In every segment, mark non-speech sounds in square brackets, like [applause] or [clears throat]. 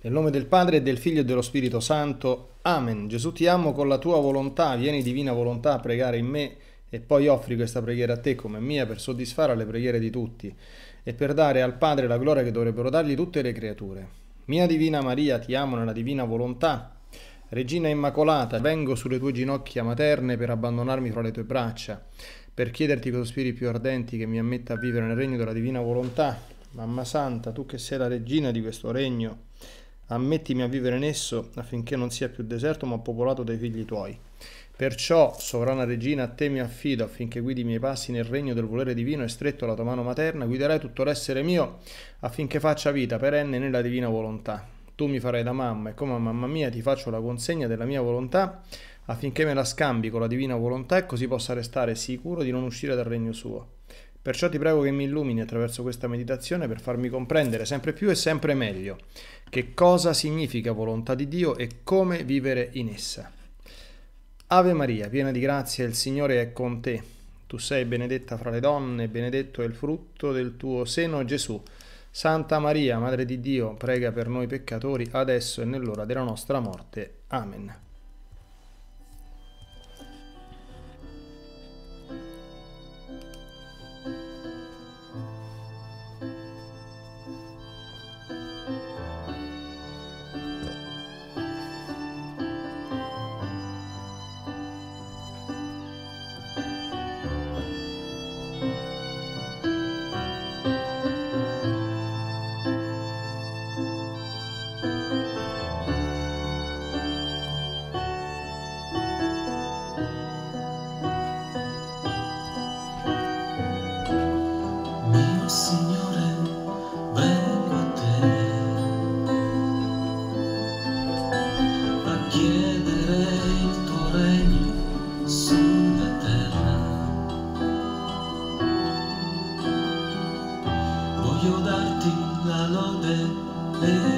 Nel nome del Padre e del Figlio e dello Spirito Santo. Amen. Gesù ti amo con la tua volontà, vieni divina volontà a pregare in me e poi offri questa preghiera a te come mia per soddisfare le preghiere di tutti e per dare al Padre la gloria che dovrebbero dargli tutte le creature. Mia Divina Maria, ti amo nella divina volontà. Regina Immacolata, vengo sulle tue ginocchia materne per abbandonarmi fra le tue braccia, per chiederti con spiriti più ardenti che mi ammetta a vivere nel regno della divina volontà. Mamma Santa, tu che sei la regina di questo regno, ammettimi a vivere in esso affinché non sia più deserto ma popolato dai figli tuoi. Perciò, sovrana regina, a te mi affido affinché guidi i miei passi nel regno del volere divino e stretto alla tua mano materna, guiderai tutto l'essere mio affinché faccia vita perenne nella divina volontà. Tu mi farai da mamma e come mamma mia ti faccio la consegna della mia volontà affinché me la scambi con la divina volontà e così possa restare sicuro di non uscire dal regno suo. Perciò ti prego che mi illumini attraverso questa meditazione per farmi comprendere sempre più e sempre meglio che cosa significa volontà di Dio e come vivere in essa. Ave Maria, piena di grazia, il Signore è con te. Tu sei benedetta fra le donne, benedetto è il frutto del tuo seno, Gesù. Santa Maria, Madre di Dio, prega per noi peccatori, adesso e nell'ora della nostra morte. Amen. sulla terra. Voglio darti la lode.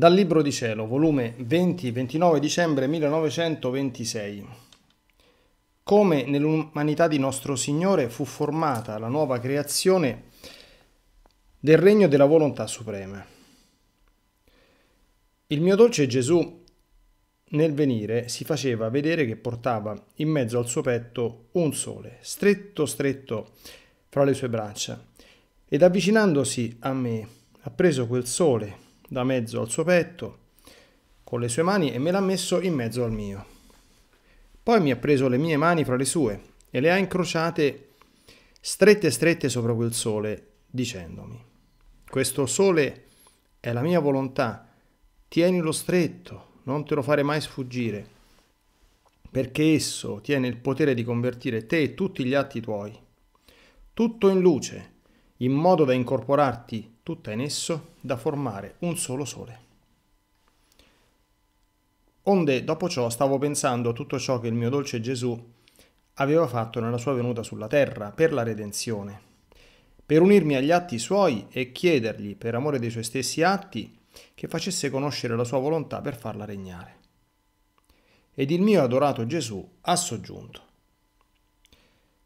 Dal Libro di Cielo, volume 20-29 dicembre 1926. Come nell'umanità di nostro Signore fu formata la nuova creazione del regno della volontà suprema. Il mio dolce Gesù nel venire si faceva vedere che portava in mezzo al suo petto un sole, stretto stretto fra le sue braccia, ed avvicinandosi a me ha preso quel sole da mezzo al suo petto con le sue mani e me l'ha messo in mezzo al mio. Poi mi ha preso le mie mani fra le sue e le ha incrociate strette strette sopra quel sole, dicendomi, questo sole è la mia volontà, tienilo stretto, non te lo fare mai sfuggire, perché esso tiene il potere di convertire te e tutti gli atti tuoi. Tutto in luce, in modo da incorporarti tutta in esso, da formare un solo sole. Onde, dopo ciò, stavo pensando a tutto ciò che il mio dolce Gesù aveva fatto nella sua venuta sulla terra per la redenzione, per unirmi agli atti suoi e chiedergli, per amore dei suoi stessi atti, che facesse conoscere la sua volontà per farla regnare. Ed il mio adorato Gesù ha soggiunto.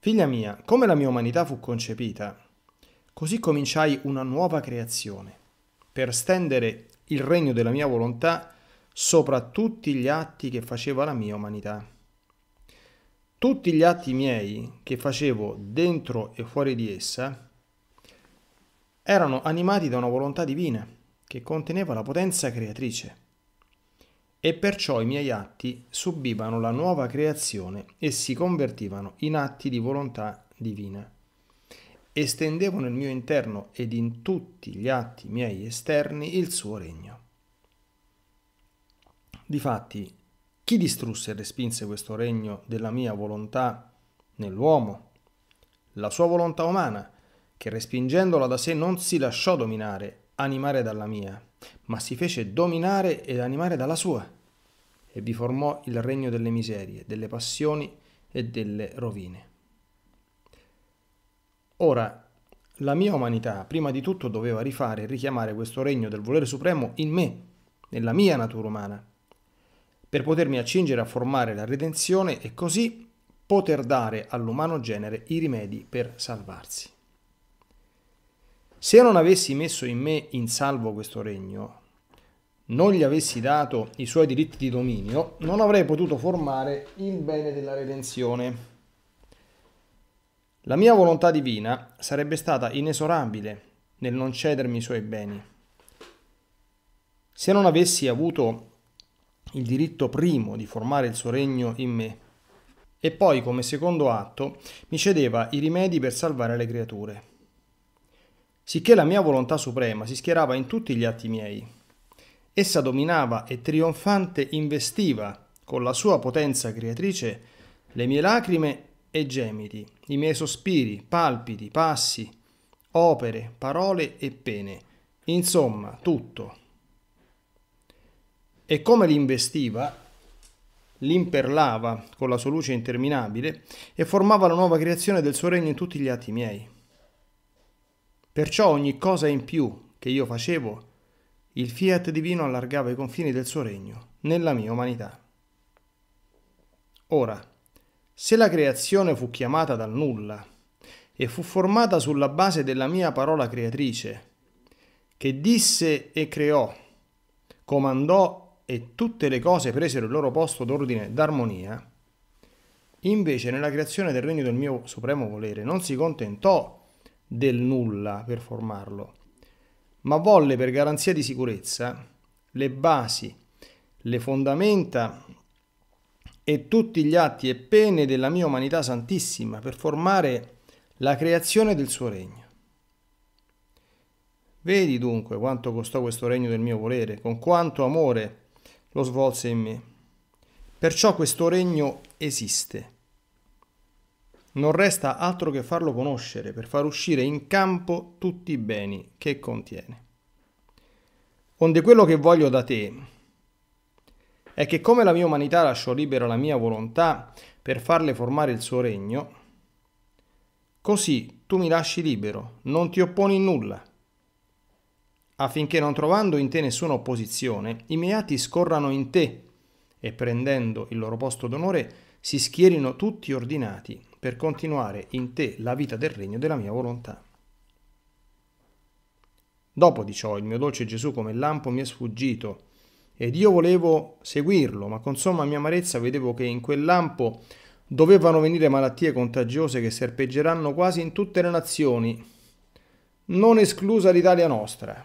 Figlia mia, come la mia umanità fu concepita, Così cominciai una nuova creazione, per stendere il regno della mia volontà sopra tutti gli atti che faceva la mia umanità. Tutti gli atti miei che facevo dentro e fuori di essa erano animati da una volontà divina che conteneva la potenza creatrice e perciò i miei atti subivano la nuova creazione e si convertivano in atti di volontà divina estendevo nel mio interno ed in tutti gli atti miei esterni il suo regno. Difatti, chi distrusse e respinse questo regno della mia volontà nell'uomo? La sua volontà umana, che respingendola da sé non si lasciò dominare, animare dalla mia, ma si fece dominare ed animare dalla sua, e vi formò il regno delle miserie, delle passioni e delle rovine. Ora, la mia umanità prima di tutto doveva rifare e richiamare questo regno del volere supremo in me, nella mia natura umana, per potermi accingere a formare la redenzione e così poter dare all'umano genere i rimedi per salvarsi. Se non avessi messo in me in salvo questo regno, non gli avessi dato i suoi diritti di dominio, non avrei potuto formare il bene della redenzione la mia volontà divina sarebbe stata inesorabile nel non cedermi i suoi beni. Se non avessi avuto il diritto primo di formare il suo regno in me, e poi come secondo atto mi cedeva i rimedi per salvare le creature. Sicché la mia volontà suprema si schierava in tutti gli atti miei. Essa dominava e trionfante investiva con la sua potenza creatrice le mie lacrime e gemiti, i miei sospiri, palpiti, passi, opere, parole e pene, insomma tutto. E come li l'investiva, l'imperlava con la sua luce interminabile e formava la nuova creazione del suo regno in tutti gli atti miei. Perciò ogni cosa in più che io facevo, il fiat divino allargava i confini del suo regno nella mia umanità. Ora, se la creazione fu chiamata dal nulla e fu formata sulla base della mia parola creatrice, che disse e creò, comandò e tutte le cose presero il loro posto d'ordine e d'armonia, invece nella creazione del regno del mio supremo volere non si contentò del nulla per formarlo, ma volle per garanzia di sicurezza le basi, le fondamenta e tutti gli atti e pene della mia umanità santissima per formare la creazione del suo regno. Vedi dunque quanto costò questo regno del mio volere, con quanto amore lo svolse in me. Perciò questo regno esiste. Non resta altro che farlo conoscere per far uscire in campo tutti i beni che contiene. Onde quello che voglio da te è che come la mia umanità lasciò libera la mia volontà per farle formare il suo regno, così tu mi lasci libero, non ti opponi in nulla, affinché non trovando in te nessuna opposizione, i miei atti scorrano in te e prendendo il loro posto d'onore si schierino tutti ordinati per continuare in te la vita del regno della mia volontà. Dopo di ciò il mio dolce Gesù come lampo mi è sfuggito, ed io volevo seguirlo, ma con somma mia amarezza vedevo che in quel lampo dovevano venire malattie contagiose che serpeggeranno quasi in tutte le nazioni, non esclusa l'Italia nostra.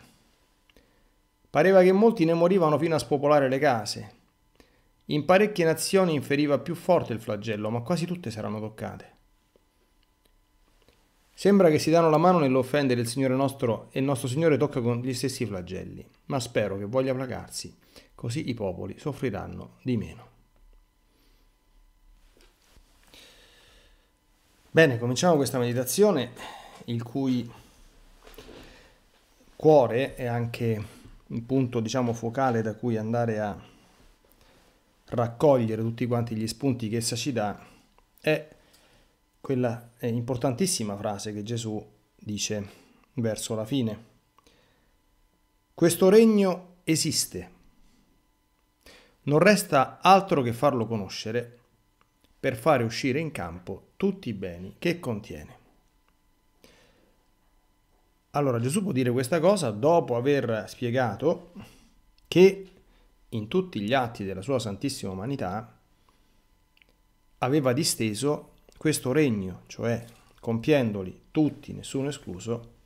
Pareva che molti ne morivano fino a spopolare le case. In parecchie nazioni inferiva più forte il flagello, ma quasi tutte saranno toccate. Sembra che si danno la mano nell'offendere il Signore nostro e il nostro Signore tocca con gli stessi flagelli, ma spero che voglia placarsi così i popoli soffriranno di meno. Bene, cominciamo questa meditazione, il cui cuore è anche un punto, diciamo, focale da cui andare a raccogliere tutti quanti gli spunti che essa ci dà, è quella importantissima frase che Gesù dice verso la fine. Questo regno esiste, non resta altro che farlo conoscere per fare uscire in campo tutti i beni che contiene. Allora Gesù può dire questa cosa dopo aver spiegato che in tutti gli atti della sua santissima umanità aveva disteso questo regno, cioè compiendoli tutti, nessuno escluso,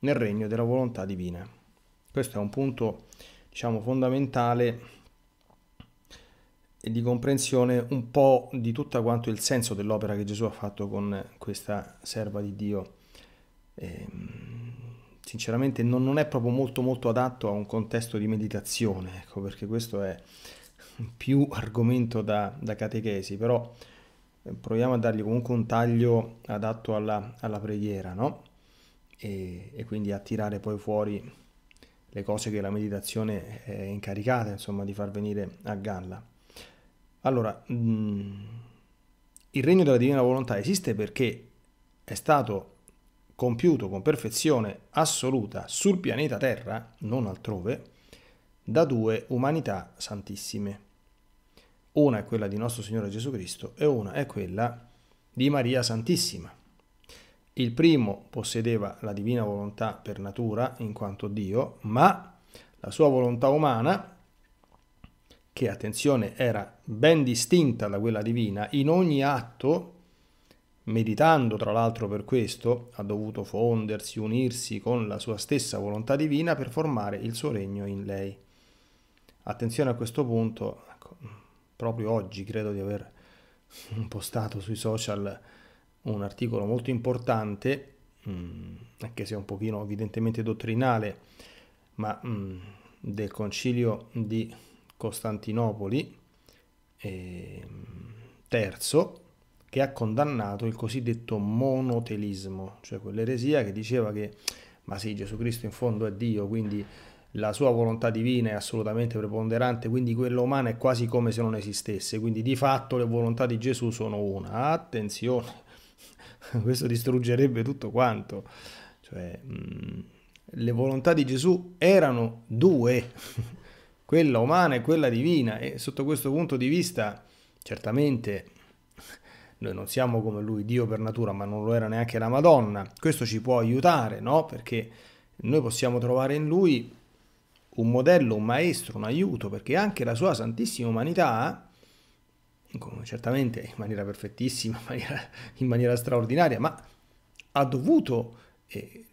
nel regno della volontà divina. Questo è un punto diciamo fondamentale e di comprensione un po' di tutto quanto il senso dell'opera che Gesù ha fatto con questa serva di Dio. E, ehm, sinceramente non, non, è proprio molto molto adatto a un contesto di meditazione, ecco, perché questo è più [laughs] argomento da, da catechesi, però eh, proviamo a dargli comunque un taglio adatto alla, alla preghiera, no? E, e, quindi a tirare poi fuori le cose che la meditazione è incaricata, insomma, di far venire a galla. Allora, mm, il regno della divina volontà esiste perché è stato compiuto con perfezione assoluta sul pianeta Terra, non altrove, da due umanità santissime. Una è quella di nostro Signore Gesù Cristo e una è quella di Maria Santissima. Il primo possedeva la divina volontà per natura in quanto Dio, ma la sua volontà umana che attenzione era ben distinta da quella divina, in ogni atto, meditando tra l'altro per questo, ha dovuto fondersi, unirsi con la sua stessa volontà divina per formare il suo regno in lei. Attenzione a questo punto, ecco, proprio oggi credo di aver [laughs] postato sui social un articolo molto importante, anche mm, se un pochino evidentemente dottrinale, ma mm, del concilio di Costantinopoli, eh, terzo, che ha condannato il cosiddetto monotelismo, cioè quell'eresia che diceva che, ma sì, Gesù Cristo in fondo è Dio, quindi la sua volontà divina è assolutamente preponderante, quindi quella umana è quasi come se non esistesse, quindi di fatto le volontà di Gesù sono una. Attenzione, [laughs] questo distruggerebbe tutto quanto. Cioè, mh, mm, le volontà di Gesù erano due quella umana e quella divina e sotto questo punto di vista certamente noi non siamo come lui Dio per natura, ma non lo era neanche la Madonna. Questo ci può aiutare, no? Perché noi possiamo trovare in lui un modello, un maestro, un aiuto, perché anche la sua santissima umanità, certamente in maniera perfettissima, [laughs] in maniera, in maniera straordinaria, ma ha dovuto eh,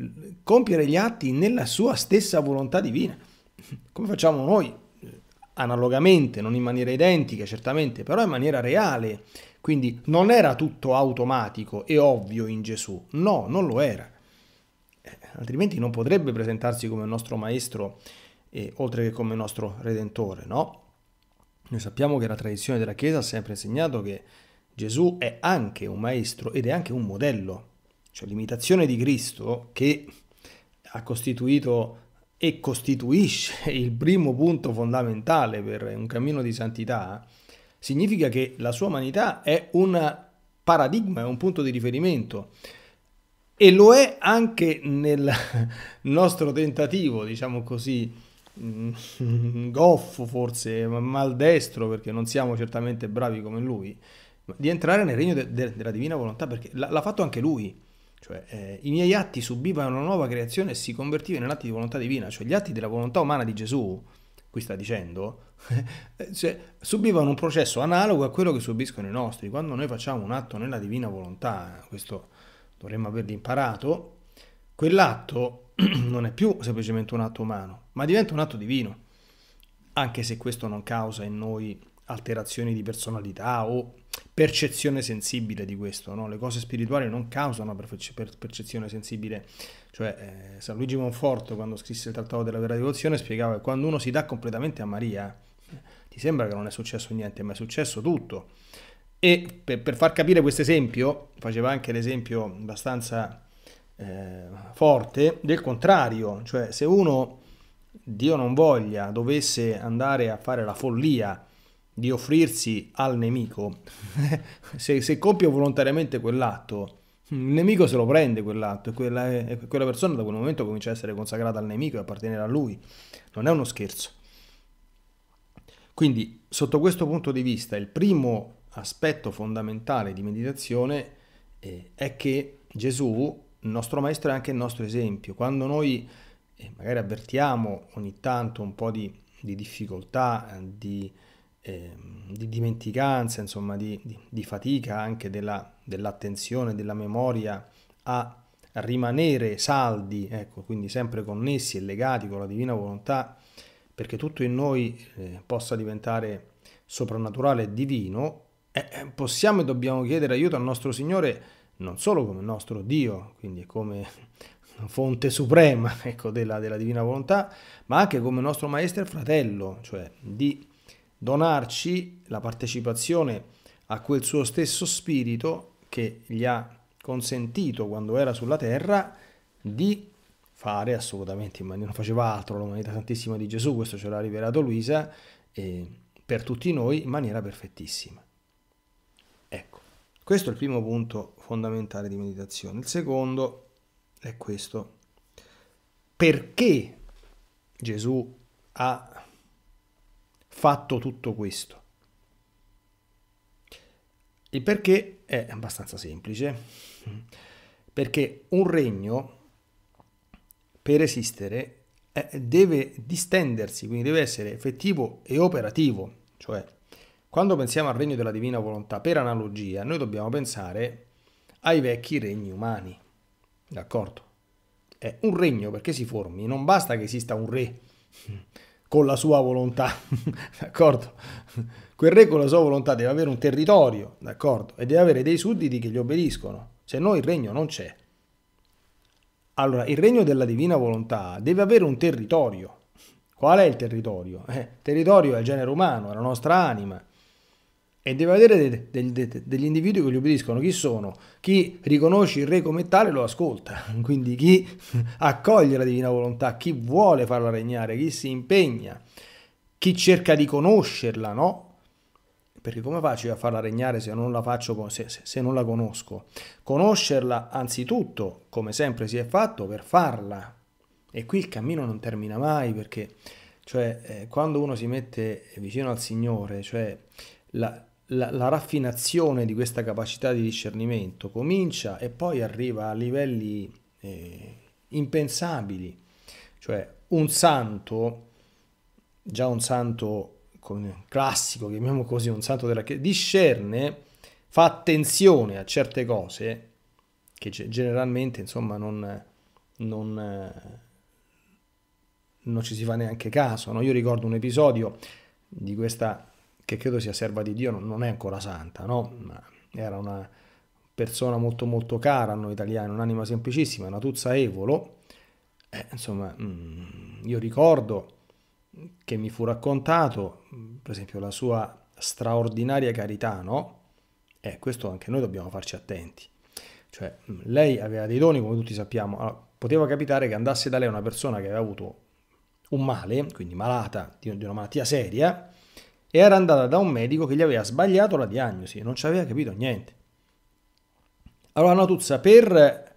compiere gli atti nella sua stessa volontà divina, come facciamo noi analogamente, non in maniera identica certamente, però in maniera reale. Quindi non era tutto automatico e ovvio in Gesù, no, non lo era. Eh, altrimenti non potrebbe presentarsi come nostro maestro, eh, oltre che come nostro redentore, no? Noi sappiamo che la tradizione della Chiesa ha sempre insegnato che Gesù è anche un maestro ed è anche un modello, cioè l'imitazione di Cristo che ha costituito e costituisce il primo punto fondamentale per un cammino di santità, significa che la sua umanità è un paradigma, è un punto di riferimento. E lo è anche nel [laughs] nostro tentativo, diciamo così, mm, [laughs] goffo forse, maldestro, perché non siamo certamente bravi come lui, di entrare nel regno de- de- della divina volontà, perché l- l'ha fatto anche lui. Cioè, eh, I miei atti subivano una nuova creazione e si convertivano in atti di volontà divina, cioè gli atti della volontà umana di Gesù, qui sta dicendo, [laughs] eh, cioè, subivano un processo analogo a quello che subiscono i nostri. Quando noi facciamo un atto nella divina volontà, questo dovremmo averli imparato, quell'atto [clears throat] non è più semplicemente un atto umano, ma diventa un atto divino, anche se questo non causa in noi alterazioni di personalità o percezione sensibile di questo, no? le cose spirituali non causano percezione sensibile, cioè eh, San Luigi Monforto quando scrisse il Trattato della vera devozione spiegava che quando uno si dà completamente a Maria ti sembra che non è successo niente, ma è successo tutto. E per, per far capire questo esempio, faceva anche l'esempio abbastanza eh, forte del contrario, cioè se uno, Dio non voglia, dovesse andare a fare la follia, di offrirsi al nemico, [laughs] se, se, compio volontariamente quell'atto, il nemico se lo prende quell'atto e quella, e quella persona da quel momento comincia a essere consacrata al nemico e appartenere a lui. Non è uno scherzo. Quindi, sotto questo punto di vista, il primo aspetto fondamentale di meditazione eh, è che Gesù, il nostro maestro, è anche il nostro esempio. Quando noi eh, magari avvertiamo ogni tanto un po' di, di difficoltà, di eh, di dimenticanza, insomma di, di, di fatica anche della, dell'attenzione, della memoria a rimanere saldi, ecco, quindi sempre connessi e legati con la divina volontà, perché tutto in noi eh, possa diventare soprannaturale e divino, eh, eh possiamo e dobbiamo chiedere aiuto al nostro Signore non solo come nostro Dio, quindi come [laughs] fonte suprema [laughs] ecco, della, della divina volontà, ma anche come nostro maestro e fratello, cioè di donarci la partecipazione a quel suo stesso spirito che gli ha consentito quando era sulla terra di fare assolutamente, ma non faceva altro l'umanità santissima di Gesù, questo ce l'ha rivelato Luisa, per tutti noi in maniera perfettissima. Ecco, questo è il primo punto fondamentale di meditazione. Il secondo è questo. Perché Gesù ha fatto tutto questo? Il perché è abbastanza semplice, perché un regno per esistere deve distendersi, quindi deve essere effettivo e operativo, cioè quando pensiamo al regno della divina volontà, per analogia, noi dobbiamo pensare ai vecchi regni umani, d'accordo? È un regno perché si formi, non basta che esista un re, con la sua volontà, [laughs] d'accordo? Quel re con la sua volontà deve avere un territorio, d'accordo? E deve avere dei sudditi che gli obbediscono, se no il regno non c'è. Allora, il regno della divina volontà deve avere un territorio. Qual è il territorio? Eh, il territorio è il genere umano, è la nostra anima e deve avere de, de, de, degli individui che gli obbediscono. Chi sono? Chi riconosce il re come tale lo ascolta, [laughs] quindi chi accoglie la divina volontà, chi vuole farla regnare, chi si impegna, chi cerca di conoscerla, no? Perché come faccio a farla regnare se non la, faccio, se, se, se non la conosco? Conoscerla anzitutto, come sempre si è fatto, per farla. E qui il cammino non termina mai perché, cioè, eh, quando uno si mette vicino al Signore, cioè, la, la, la, raffinazione di questa capacità di discernimento comincia e poi arriva a livelli eh, impensabili. Cioè un santo, già un santo classico, chiamiamo così, un santo della Chiesa, discerne, fa attenzione a certe cose che generalmente insomma non, non, non ci si fa neanche caso. No? Io ricordo un episodio di questa che credo sia serva di Dio, non, è ancora santa, no? era una persona molto molto cara a noi italiani, un'anima semplicissima, una tuzza evolo, eh, insomma mm, io ricordo che mi fu raccontato, per esempio, la sua straordinaria carità, no? E eh, questo anche noi dobbiamo farci attenti. Cioè, mm, lei aveva dei doni, come tutti sappiamo, allora, poteva capitare che andasse da lei una persona che aveva avuto un male, quindi malata di una malattia seria, e era andata da un medico che gli aveva sbagliato la diagnosi, non ci aveva capito niente. Allora Natuzza, per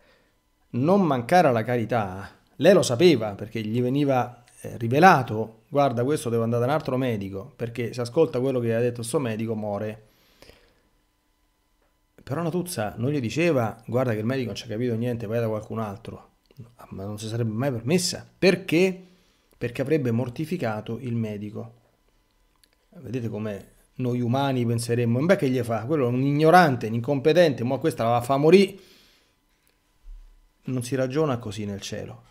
non mancare alla carità, lei lo sapeva perché gli veniva eh, rivelato, guarda questo devo andare da un altro medico, perché se ascolta quello che ha detto il suo medico muore. Però Natuzza non gli diceva, guarda che il medico non ci ha capito niente, vai da qualcun altro. Ma non si sarebbe mai permessa. Perché? Perché avrebbe mortificato il medico. Vedete come noi umani penseremmo, beh che gli fa? Quello è un ignorante, un incompetente, ma questa la fa morire. Non si ragiona così nel cielo,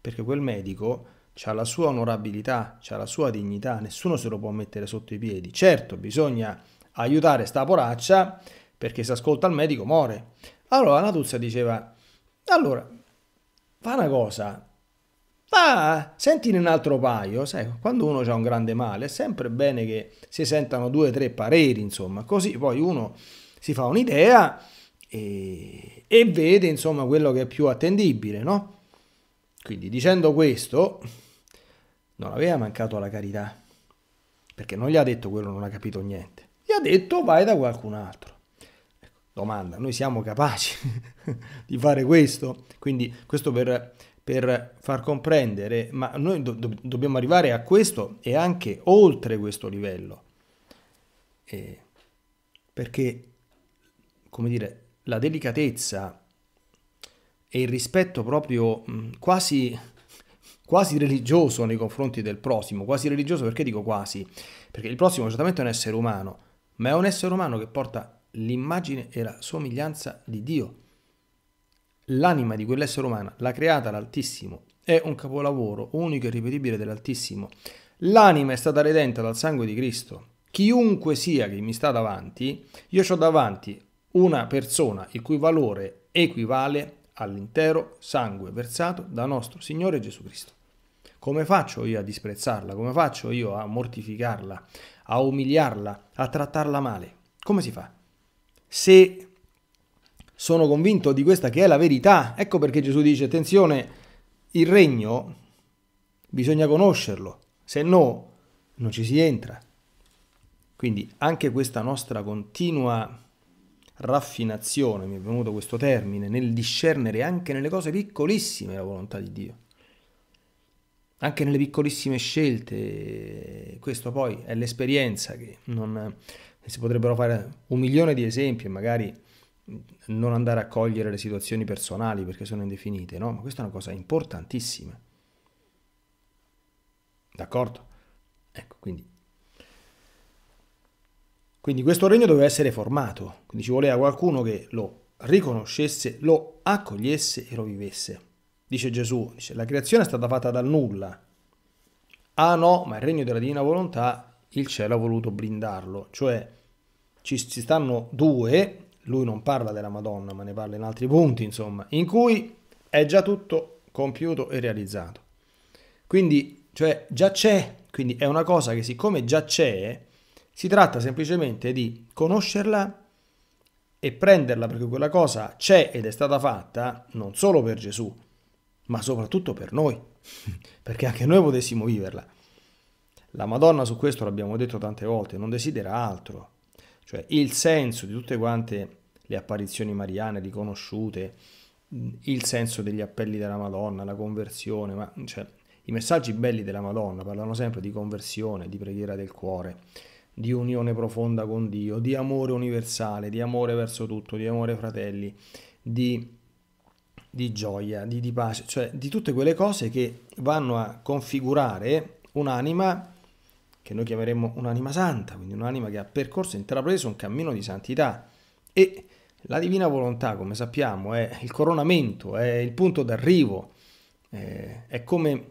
perché quel medico ha la sua onorabilità, ha la sua dignità, nessuno se lo può mettere sotto i piedi. Certo, bisogna aiutare sta poraccia, perché se ascolta il medico muore. Allora Natuzza diceva, allora, fa una cosa, ma sentine un altro paio, sai, quando uno ha un grande male è sempre bene che si sentano due o tre pareri, insomma, così poi uno si fa un'idea e, e, vede, insomma, quello che è più attendibile, no? Quindi dicendo questo, non aveva mancato la carità, perché non gli ha detto quello non ha capito niente, gli ha detto vai da qualcun altro. Ecco, domanda, noi siamo capaci [laughs] di fare questo? Quindi questo per per far comprendere, ma noi do- do- dobbiamo arrivare a questo e anche oltre questo livello, eh, perché, come dire, la delicatezza e il rispetto proprio mh, quasi, quasi religioso nei confronti del prossimo, quasi religioso perché dico quasi? Perché il prossimo certamente è un essere umano, ma è un essere umano che porta l'immagine e la somiglianza di Dio. L'anima di quell'essere umano, l'ha creata l'Altissimo, è un capolavoro unico e ripetibile dell'Altissimo. L'anima è stata redenta dal sangue di Cristo. Chiunque sia che mi sta davanti, io ho davanti una persona il cui valore equivale all'intero sangue versato da nostro Signore Gesù Cristo. Come faccio io a disprezzarla? Come faccio io a mortificarla, a umiliarla, a trattarla male? Come si fa? Se sono convinto di questa che è la verità. Ecco perché Gesù dice, attenzione, il regno bisogna conoscerlo, se no non ci si entra. Quindi anche questa nostra continua raffinazione, mi è venuto questo termine, nel discernere anche nelle cose piccolissime la volontà di Dio, anche nelle piccolissime scelte, questo poi è l'esperienza che non, si potrebbero fare un milione di esempi e magari non andare a cogliere le situazioni personali perché sono indefinite, no? Ma questa è una cosa importantissima. D'accordo? Ecco, quindi. Quindi questo regno doveva essere formato, quindi ci voleva qualcuno che lo riconoscesse, lo accogliesse e lo vivesse. Dice Gesù, dice, la creazione è stata fatta dal nulla. Ah no, ma il regno della divina volontà, il cielo ha voluto blindarlo, cioè ci, ci stanno due lui non parla della Madonna, ma ne parla in altri punti, insomma, in cui è già tutto compiuto e realizzato. Quindi, cioè, già c'è, quindi è una cosa che siccome già c'è, si tratta semplicemente di conoscerla e prenderla perché quella cosa c'è ed è stata fatta non solo per Gesù, ma soprattutto per noi, [laughs] perché anche noi potessimo viverla. La Madonna su questo l'abbiamo detto tante volte, non desidera altro cioè il senso di tutte quante le apparizioni mariane riconosciute, il senso degli appelli della Madonna, la conversione, ma cioè, i messaggi belli della Madonna parlano sempre di conversione, di preghiera del cuore, di unione profonda con Dio, di amore universale, di amore verso tutto, di amore fratelli, di di gioia, di, di, pace, cioè di tutte quelle cose che vanno a configurare un'anima che noi chiameremmo un'anima santa, quindi un'anima che ha percorso e intrapreso un cammino di santità. E la divina volontà, come sappiamo, è il coronamento, è il punto d'arrivo, eh, come,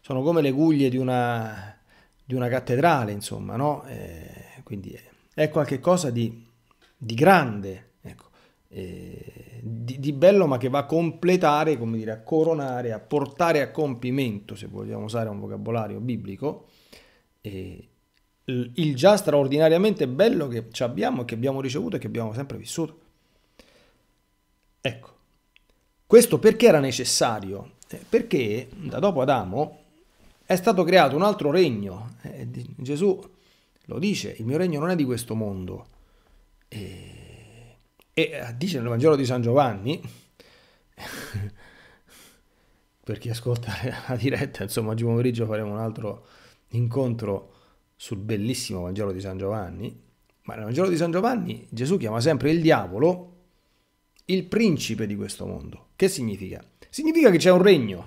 sono come le guglie di una, di una cattedrale, insomma, no? Eh, quindi è qualcosa di, di grande, ecco, eh, di, di, bello, ma che va a completare, come dire, a coronare, a portare a compimento, se vogliamo usare un vocabolario biblico, e il già straordinariamente bello che ci abbiamo e che abbiamo ricevuto e che abbiamo sempre vissuto. Ecco, questo perché era necessario? Eh, perché da dopo Adamo è stato creato un altro regno. Eh, Gesù lo dice, il mio regno non è di questo mondo. E, e eh, dice nel Vangelo di San Giovanni, [laughs] per chi ascolta la diretta, insomma oggi pomeriggio faremo un altro incontro sul bellissimo Vangelo di San Giovanni, ma nel Vangelo di San Giovanni Gesù chiama sempre il diavolo il principe di questo mondo. Che significa? Significa che c'è un regno.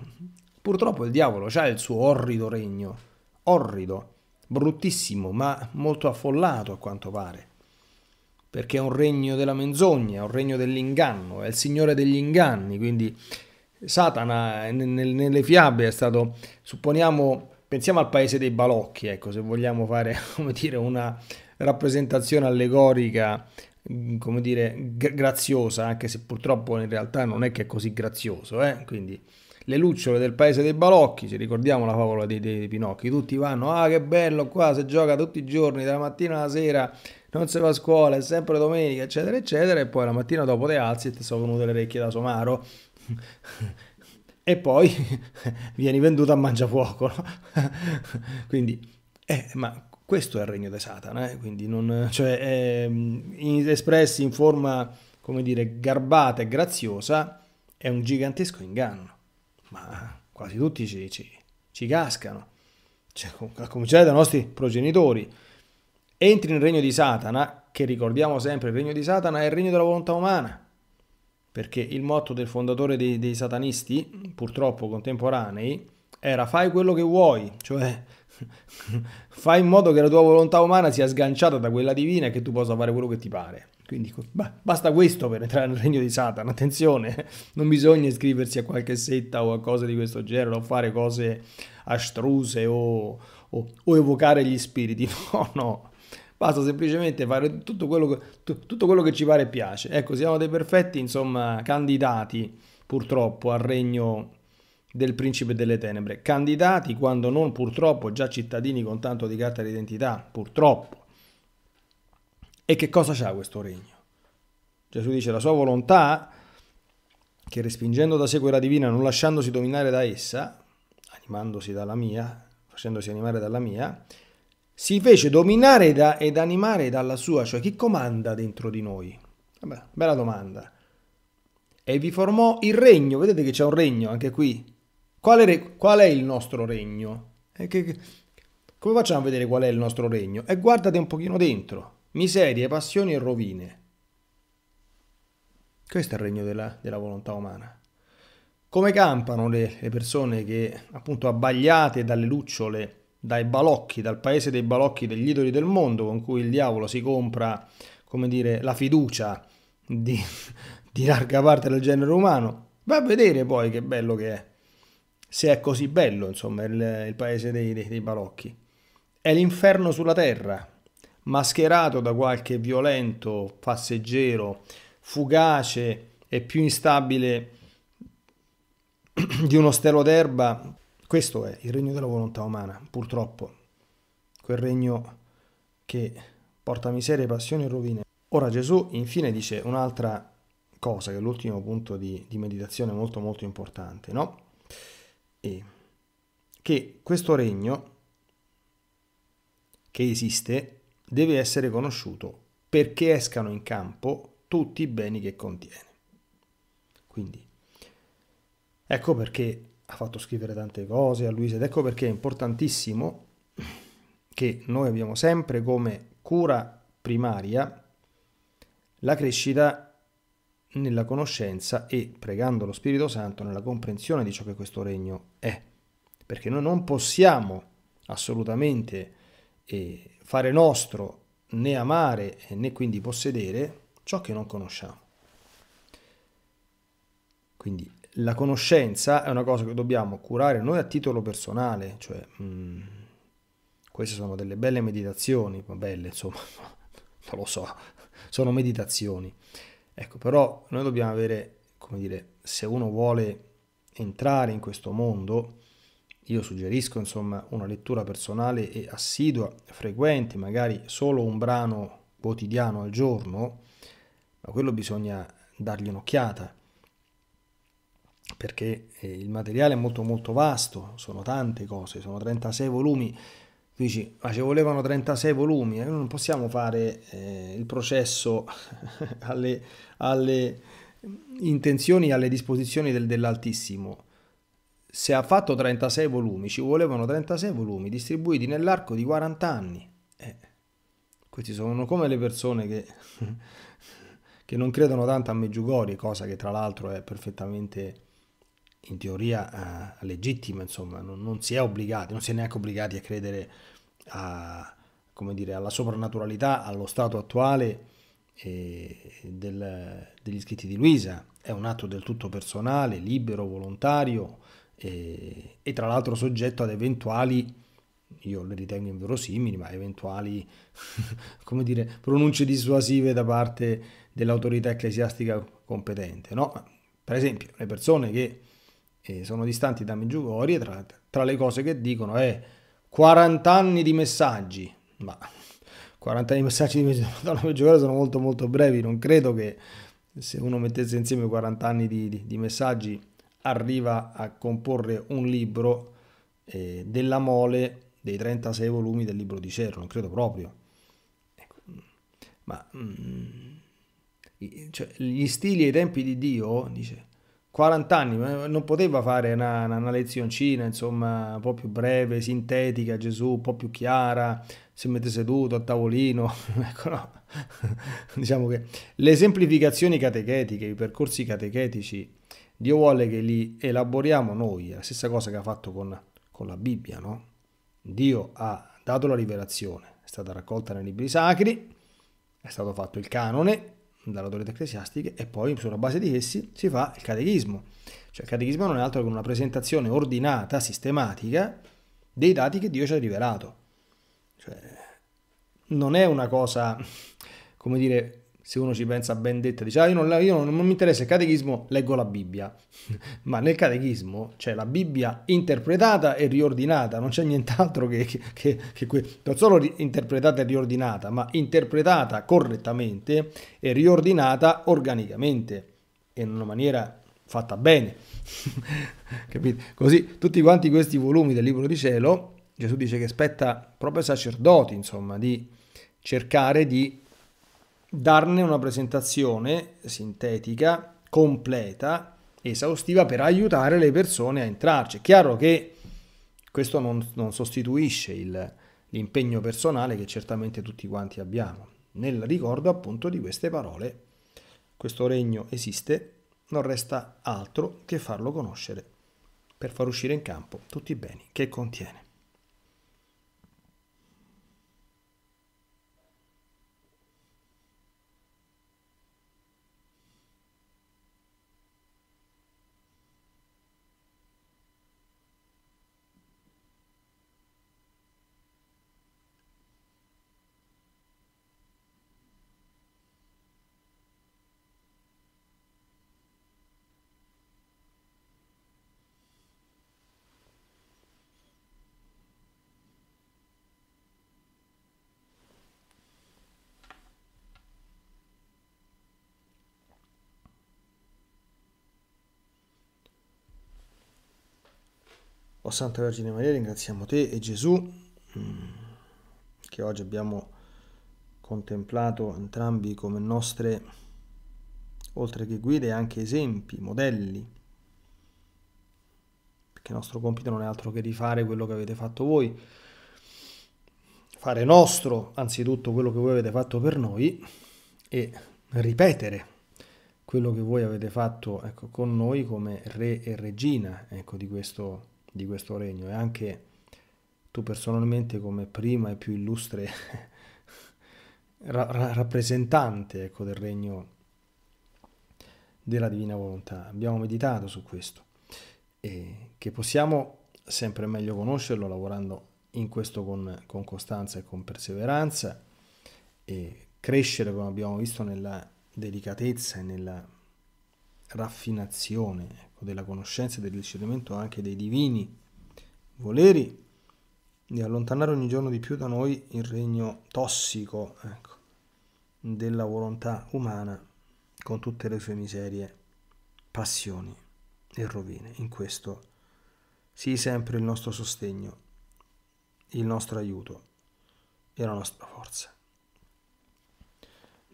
Purtroppo il diavolo ha il suo orrido regno, orrido, bruttissimo, ma molto affollato a quanto pare. Perché è un regno della menzogna, è un regno dell'inganno, è il signore degli inganni, quindi Satana nelle fiabe è stato, supponiamo, pensiamo al paese dei balocchi, ecco, se vogliamo fare [laughs] dire, una rappresentazione allegorica, mm, come dire, graziosa, anche se purtroppo in realtà non è che è così grazioso, eh? quindi le lucciole del paese dei balocchi, ci ricordiamo la favola dei, dei Pinocchi, tutti vanno, ah che bello qua, si gioca tutti i giorni, dalla mattina alla sera, non si va a scuola, è sempre domenica, eccetera, eccetera, e poi la mattina dopo te alzi e ti sono venute le orecchie da somaro. [laughs] e poi [laughs] vieni venduto a mangiafuoco. No? [laughs] Quindi, eh, ma questo è il regno di Satana, eh? quindi non, cioè, eh, espressi in forma, come dire, garbata e graziosa, è un gigantesco inganno, ma quasi tutti ci, ci, ci cascano, cioè, a cominciare dai nostri progenitori. Entri nel regno di Satana, che ricordiamo sempre, il regno di Satana è il regno della volontà umana, perché il motto del fondatore dei, dei satanisti, purtroppo contemporanei, era fai quello che vuoi, cioè [laughs] fai in modo che la tua volontà umana sia sganciata da quella divina e che tu possa fare quello che ti pare. Quindi bah, basta questo per entrare nel regno di Satana, attenzione, [laughs] non bisogna iscriversi a qualche setta o a cose di questo genere o fare cose astruse o, o, o evocare gli spiriti, [laughs] no, no, basta semplicemente fare tutto quello che, t- tutto quello che ci pare e piace. Ecco, siamo dei perfetti, insomma, candidati purtroppo al regno del principe delle tenebre, candidati quando non purtroppo già cittadini con tanto di carta d'identità, purtroppo. E che cosa c'ha questo regno? Gesù dice la sua volontà che respingendo da sé quella divina, non lasciandosi dominare da essa, animandosi dalla mia, facendosi animare dalla mia, si fece dominare da, ed animare dalla sua, cioè chi comanda dentro di noi? Vabbè, bella domanda. E vi formò il regno, vedete che c'è un regno anche qui. Qual è, qual è il nostro regno? Che, che, come facciamo a vedere qual è il nostro regno? E guardate un pochino dentro. Miserie, passioni e rovine. Questo è il regno della, della volontà umana. Come campano le, le persone che, appunto, abbagliate dalle lucciole dai balocchi, dal paese dei balocchi degli idoli del mondo con cui il diavolo si compra, come dire, la fiducia di, [laughs] di larga parte del genere umano. Va a vedere poi che bello che è, se è così bello, insomma, il, il paese dei, dei, dei balocchi. È l'inferno sulla terra, mascherato da qualche violento passeggero, fugace e più instabile [clears throat] di uno stelo d'erba questo è il regno della volontà umana, purtroppo, quel regno che porta miseria, passione e rovine. Ora Gesù infine dice un'altra cosa, che è l'ultimo punto di, di meditazione molto molto importante, no? E che questo regno che esiste deve essere conosciuto perché escano in campo tutti i beni che contiene. Quindi, ecco perché ha fatto scrivere tante cose a Luisa ed ecco perché è importantissimo che noi abbiamo sempre come cura primaria la crescita nella conoscenza e pregando lo Spirito Santo nella comprensione di ciò che questo regno è. Perché noi non possiamo assolutamente eh, fare nostro né amare né quindi possedere ciò che non conosciamo. Quindi la conoscenza è una cosa che dobbiamo curare noi a titolo personale, cioè mh, mm, queste sono delle belle meditazioni, ma belle insomma, [laughs] non lo so, sono meditazioni. Ecco, però noi dobbiamo avere, come dire, se uno vuole entrare in questo mondo, io suggerisco insomma una lettura personale e assidua, frequente, magari solo un brano quotidiano al giorno, ma quello bisogna dargli un'occhiata perché eh, il materiale è molto molto vasto, sono tante cose, sono 36 volumi, dici ma ci volevano 36 volumi, eh, noi non possiamo fare eh, il processo [laughs] alle, alle, intenzioni, alle disposizioni del, dell'altissimo. Se ha fatto 36 volumi, ci volevano 36 volumi distribuiti nell'arco di 40 anni. Eh, questi sono come le persone che, [laughs] che non credono tanto a Meggiugori, cosa che tra l'altro è perfettamente in teoria eh, legittima, insomma, non, non, si è obbligati, non si è neanche obbligati a credere a, dire, alla soprannaturalità, allo stato attuale eh, del, degli scritti di Luisa. È un atto del tutto personale, libero, volontario eh, e tra l'altro soggetto ad eventuali io le ritengo inverosimili, ma eventuali [laughs] come dire, pronunce dissuasive da parte dell'autorità ecclesiastica competente. No? Per esempio, le persone che eh, sono distanti da Meggiugori e tra, tra, le cose che dicono è 40 anni di messaggi, ma 40 anni di messaggi di Meggiugori [laughs] sono molto molto brevi, non credo che se uno mettesse insieme 40 anni di, di, di messaggi arriva a comporre un libro eh, della mole dei 36 volumi del libro di Cerro, non credo proprio. Ecco. Ma mm, cioè, gli stili e i tempi di Dio, dice, 40 anni, non poteva fare una, una, lezioncina, insomma, un po' più breve, sintetica, Gesù, un po' più chiara, si mette seduto a tavolino, [laughs] ecco no. [laughs] diciamo che le semplificazioni catechetiche, i percorsi catechetici, Dio vuole che li elaboriamo noi, la stessa cosa che ha fatto con, con la Bibbia, no? Dio ha dato la rivelazione, è stata raccolta nei libri sacri, è stato fatto il canone, dalle autorità ecclesiastiche e poi sulla base di essi si fa il catechismo. Cioè il catechismo non è altro che una presentazione ordinata, sistematica, dei dati che Dio ci ha rivelato. Cioè, non è una cosa, [laughs] come dire, se uno ci pensa ben detto, dice ah, io, non, io non, non mi interessa il catechismo, leggo la Bibbia. [laughs] Ma nel catechismo c'è la Bibbia interpretata e riordinata, non c'è nient'altro che, che, che, che que- non solo interpretata e riordinata, ma interpretata correttamente e riordinata organicamente, in una maniera fatta bene. [laughs] Capite? Così tutti quanti questi volumi del libro di cielo, Gesù dice che spetta proprio ai sacerdoti, insomma, di cercare di darne una presentazione sintetica, completa, esaustiva per aiutare le persone a entrarci. È chiaro che questo non, non sostituisce il, l'impegno personale che certamente tutti quanti abbiamo, nel ricordo appunto di queste parole. Questo regno esiste, non resta altro che farlo conoscere per far uscire in campo tutti i beni che contiene. O oh, Santa Vergine Maria, ringraziamo te e Gesù mm, che oggi abbiamo contemplato entrambi come nostre, oltre che guide, anche esempi, modelli. Perché il nostro compito non è altro che rifare quello che avete fatto voi, fare nostro anzitutto quello che voi avete fatto per noi e ripetere quello che voi avete fatto ecco, con noi come re e regina ecco, di questo di questo regno e anche tu personalmente come prima e più illustre [laughs] ra ra rappresentante ecco, del regno della divina volontà. Abbiamo meditato su questo e che possiamo sempre meglio conoscerlo lavorando in questo con, con costanza e con perseveranza e crescere come abbiamo visto nella delicatezza e nella raffinazione o della conoscenza e del discernimento anche dei divini voleri, di allontanare ogni giorno di più da noi il regno tossico ecco, della volontà umana con tutte le sue miserie, passioni e rovine. In questo sii sempre il nostro sostegno, il nostro aiuto e la nostra forza.